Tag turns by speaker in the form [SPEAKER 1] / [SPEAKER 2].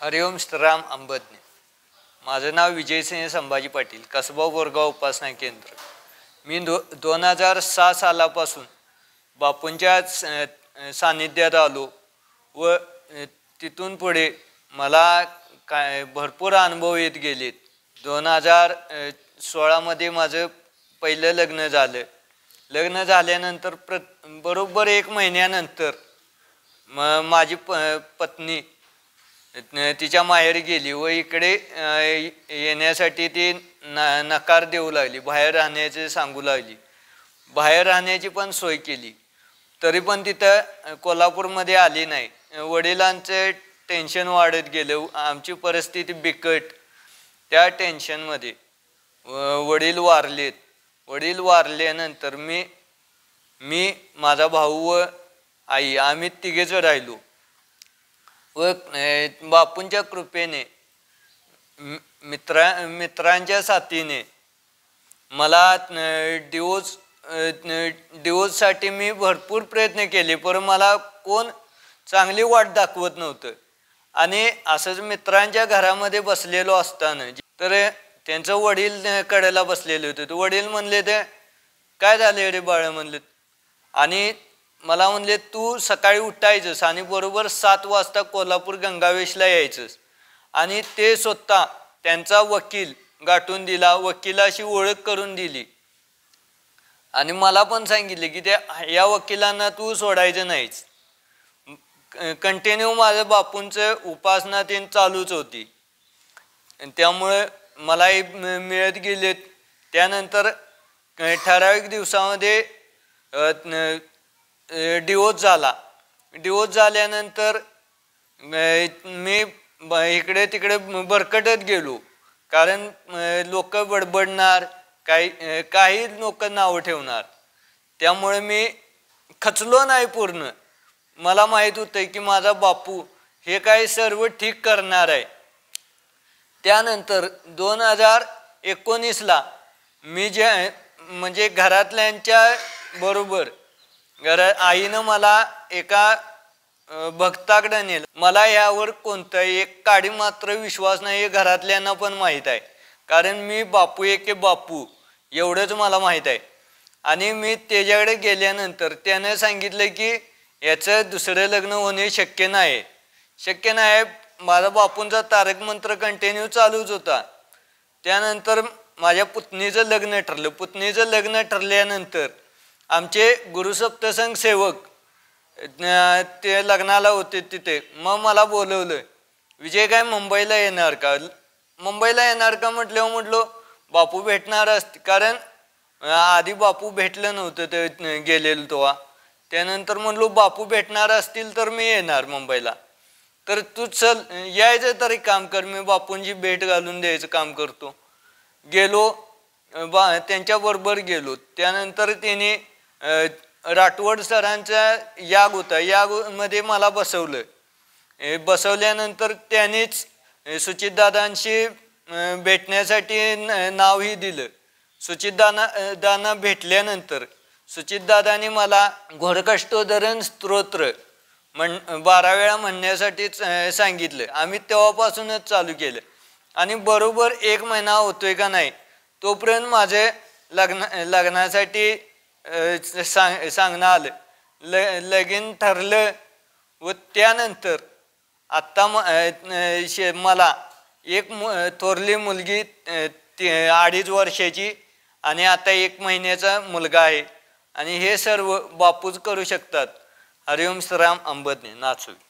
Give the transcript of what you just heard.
[SPEAKER 1] हरिओम श्रीराम अंबज्ञ माझं नाव विजयसिंह संभाजी पाटील कसबा बोरगाव उपासना केंद्र मी दो दोन हजार सहा सालापासून बापूंच्या सानिध्यात आलो व तिथून पुढे मला काय भरपूर अनुभव येत गेलेत दोन हजार सोळामध्ये माझं पहिलं लग्न झालं लग्न झाल्यानंतर प्र बरोबर एक महिन्यानंतर म माझी प पत्नी तिच्या माहेर गेली व इकडे येण्यासाठी ती नकार देऊ लागली बाहेर राहण्याचे सांगू लागली बाहेर राहण्याची पण सोय केली तरी पण तिथं कोल्हापूरमध्ये आली नाही वडिलांचे टेन्शन वाढत गेलं आमची परिस्थिती बिकट त्या टेन्शनमध्ये वडील वारलेत वडील वारल्यानंतर मी मी माझा भाऊ व आई आम्ही तिघेच राहिलो व बापूंच्या कृपेने मित्रा मित्रांच्या साथीने मला डिवोर्स डिवोर्ससाठी मी भरपूर प्रयत्न केले पण मला कोण चांगली वाट दाखवत नव्हतं आणि असंच मित्रांच्या घरामध्ये बसलेलो असताना तर त्यांचं वडील कडेला बसलेले होते वडील म्हणले ते काय झाले रे बाळ म्हणले आणि मला म्हणले तू सकाळी उठायचंस आणि बरोबर सात वाजता कोल्हापूर गंगावेशला यायचंस आणि ते स्वतः त्यांचा वकील गाठून दिला वकिलाशी ओळख करून दिली आणि मला पण सांगितले की त्या या वकिलांना तू सोडायचं नाहीच कंटिन्यू माझ्या बापूंचं उपासना ते चालूच होती त्यामुळे मलाही मिळत गेलेत त्यानंतर ठराविक दिवसामध्ये डिवोर्स झाला डिवोर्स झाल्यानंतर मी इकडे तिकडे बरकटत गेलो कारण लोक बडबडणार काही काही लोक नावं ठेवणार त्यामुळे मी खचलो नाही पूर्ण मला माहीत होतं की माझा बापू हे काही सर्व ठीक करणार आहे त्यानंतर दोन हजार एकोणीसला मी जे म्हणजे घरातल्यांच्या बरोबर घरा आईनं मला एका भक्ताकडे नेलं मला यावर कोणताही एक काडी मात्र विश्वास नाही हे घरातल्यांना पण माहीत आहे कारण मी बापू एके बापू एवढंच मला माहीत आहे आणि मी त्याच्याकडे गेल्यानंतर त्यानं सांगितलं की याचं दुसरं लग्न होणे शक्य नाही शक्य नाही माझा बापूंचा तारक मंत्र कंटिन्यू चालूच होता त्यानंतर माझ्या पुतणीचं लग्न ठरलं पुतणीचं लग्न ठरल्यानंतर आमचे गुरुसप्तसंग सेवक ते लग्नाला होते तिथे मग मला बोलवलं विजय काय मुंबईला येणार का मुंबईला येणार का म्हटलं म्हटलो बापू भेटणार असत कारण आधी बापू भेटलं नव्हतं ते गेलेलं तेव्हा त्यानंतर म्हणलो बापू भेटणार असतील तर मी येणार मुंबईला तर तू चल यायचं तरी काम कर मी बापूंची भेट घालून द्यायचं काम करतो गेलो बा त्यांच्याबरोबर गेलो त्यानंतर त्याने राठोड सरांच्या याग होता यागमध्ये मला बसवलं बसवल्यानंतर त्यानेच सुचितदादांशी भेटण्यासाठी नावही दिलं सुचितदाना दाना भेटल्यानंतर सुचितदादांनी मला घोरकष्टोधरण स्तोत्र म्हण बारा वेळा म्हणण्यासाठी सांगितलं आम्ही तेव्हापासूनच चालू केलं आणि बरोबर एक महिना होतोय का नाही तोपर्यंत माझे लग्न लग्नासाठी सांग सांगणं आलं ल लगीन ठरलं व त्यानंतर आत्ता मला एक मु थोरली मुलगी ती अडीच वर्षाची आणि आता एक महिन्याचा मुलगा आहे आणि हे सर्व बापूच करू शकतात हरिओम श्रीराम अंबदने नाचवी